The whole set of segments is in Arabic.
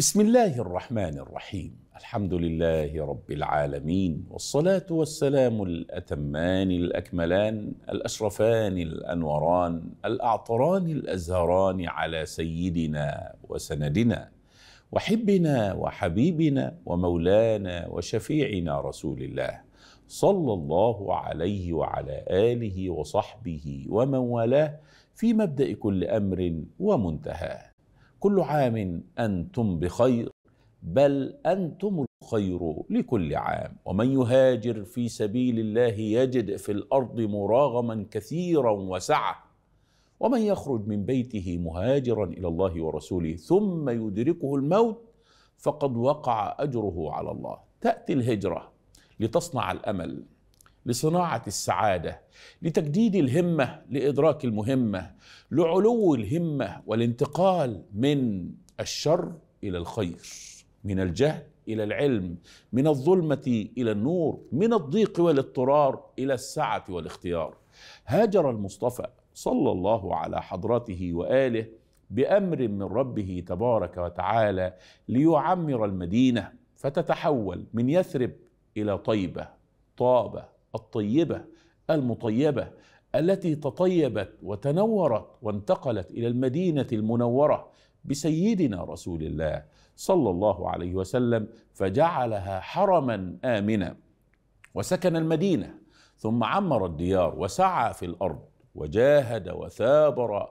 بسم الله الرحمن الرحيم الحمد لله رب العالمين والصلاه والسلام الاتمان الاكملان الاشرفان الانوران الاعطران الازهران على سيدنا وسندنا وحبنا وحبيبنا ومولانا وشفيعنا رسول الله صلى الله عليه وعلى اله وصحبه ومن والاه في مبدا كل امر ومنتهاه كل عام أنتم بخير بل أنتم الخير لكل عام ومن يهاجر في سبيل الله يجد في الأرض مراغما كثيرا وسعة ومن يخرج من بيته مهاجرا إلى الله ورسوله ثم يدركه الموت فقد وقع أجره على الله تأتي الهجرة لتصنع الأمل لصناعه السعاده لتجديد الهمه لادراك المهمه لعلو الهمه والانتقال من الشر الى الخير من الجهل الى العلم من الظلمه الى النور من الضيق والاضطرار الى السعه والاختيار هاجر المصطفى صلى الله على حضرته واله بامر من ربه تبارك وتعالى ليعمر المدينه فتتحول من يثرب الى طيبه طابه الطيبه المطيبه التي تطيبت وتنورت وانتقلت الى المدينه المنوره بسيدنا رسول الله صلى الله عليه وسلم فجعلها حرما امنا وسكن المدينه ثم عمر الديار وسعى في الارض وجاهد وثابر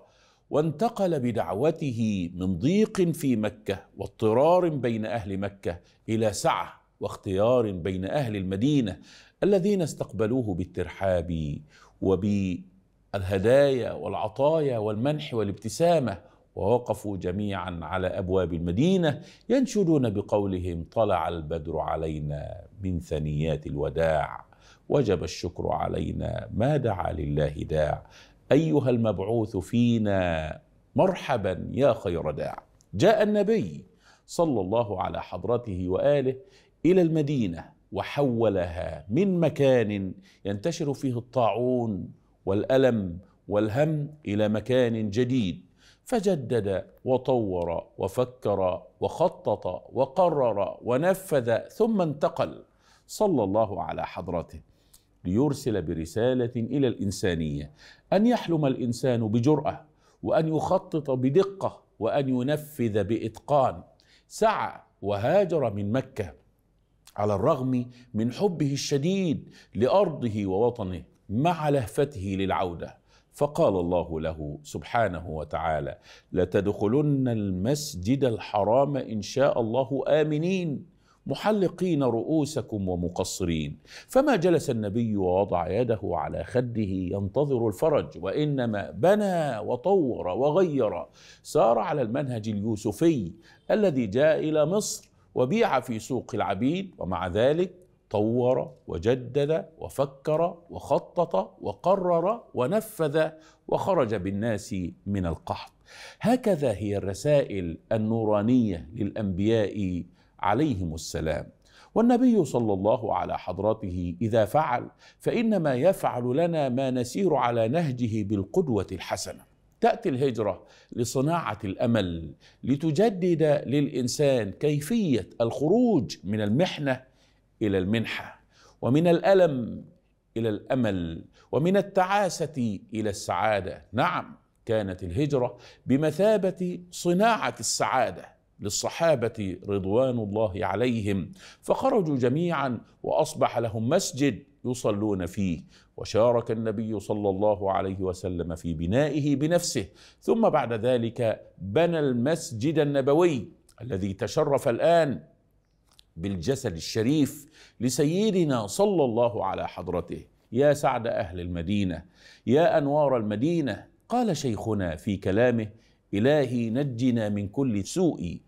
وانتقل بدعوته من ضيق في مكه واضطرار بين اهل مكه الى سعه واختيار بين اهل المدينه الذين استقبلوه بالترحاب وبالهدايا والعطايا والمنح والابتسامه ووقفوا جميعا على ابواب المدينه ينشدون بقولهم طلع البدر علينا من ثنيات الوداع وجب الشكر علينا ما دعا لله داع ايها المبعوث فينا مرحبا يا خير داع جاء النبي صلى الله على حضرته واله الى المدينه وحولها من مكان ينتشر فيه الطاعون والالم والهم الى مكان جديد فجدد وطور وفكر وخطط وقرر ونفذ ثم انتقل صلى الله على حضرته ليرسل برساله الى الانسانيه ان يحلم الانسان بجراه وان يخطط بدقه وان ينفذ باتقان سعى وهاجر من مكه على الرغم من حبه الشديد لارضه ووطنه مع لهفته للعوده فقال الله له سبحانه وتعالى لتدخلن المسجد الحرام ان شاء الله امنين محلقين رؤوسكم ومقصرين فما جلس النبي ووضع يده على خده ينتظر الفرج وانما بنى وطور وغير سار على المنهج اليوسفي الذي جاء الى مصر وبيع في سوق العبيد ومع ذلك طور وجدد وفكر وخطط وقرر ونفذ وخرج بالناس من القحط هكذا هي الرسائل النورانيه للانبياء عليهم السلام والنبي صلى الله على حضرته اذا فعل فانما يفعل لنا ما نسير على نهجه بالقدوه الحسنه تاتي الهجره لصناعه الامل لتجدد للانسان كيفيه الخروج من المحنه الى المنحه ومن الالم الى الامل ومن التعاسه الى السعاده نعم كانت الهجره بمثابه صناعه السعاده للصحابه رضوان الله عليهم فخرجوا جميعا واصبح لهم مسجد يصلون فيه وشارك النبي صلى الله عليه وسلم في بنائه بنفسه ثم بعد ذلك بنى المسجد النبوي الذي تشرف الان بالجسد الشريف لسيدنا صلى الله على حضرته يا سعد اهل المدينه يا انوار المدينه قال شيخنا في كلامه الهي نجنا من كل سوء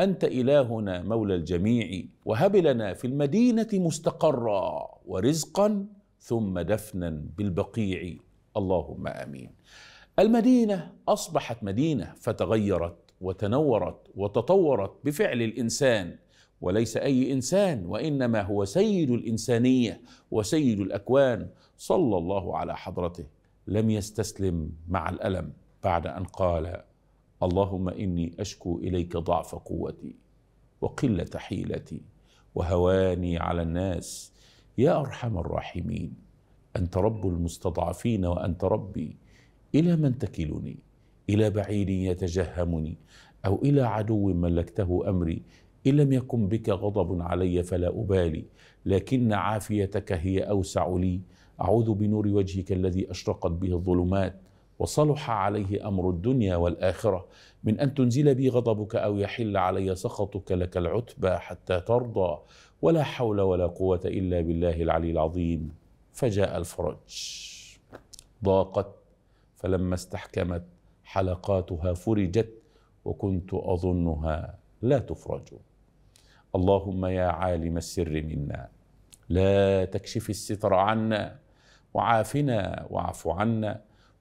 أنت إلهنا مولى الجميع وهب لنا في المدينة مستقرا ورزقا ثم دفنا بالبقيع اللهم آمين المدينة أصبحت مدينة فتغيرت وتنورت وتطورت بفعل الإنسان وليس أي إنسان وإنما هو سيد الإنسانية وسيد الأكوان صلى الله على حضرته لم يستسلم مع الألم بعد أن قال اللهم اني اشكو اليك ضعف قوتي وقله حيلتي وهواني على الناس يا ارحم الراحمين انت رب المستضعفين وانت ربي الى من تكلني الى بعيد يتجهمني او الى عدو ملكته امري ان لم يكن بك غضب علي فلا ابالي لكن عافيتك هي اوسع لي اعوذ بنور وجهك الذي اشرقت به الظلمات وصلح عليه امر الدنيا والاخره من ان تنزل بي غضبك او يحل علي سخطك لك العتبى حتى ترضى ولا حول ولا قوه الا بالله العلي العظيم فجاء الفرج ضاقت فلما استحكمت حلقاتها فرجت وكنت اظنها لا تفرج اللهم يا عالم السر منا لا تكشف الستر عنا وعافنا واعف عنا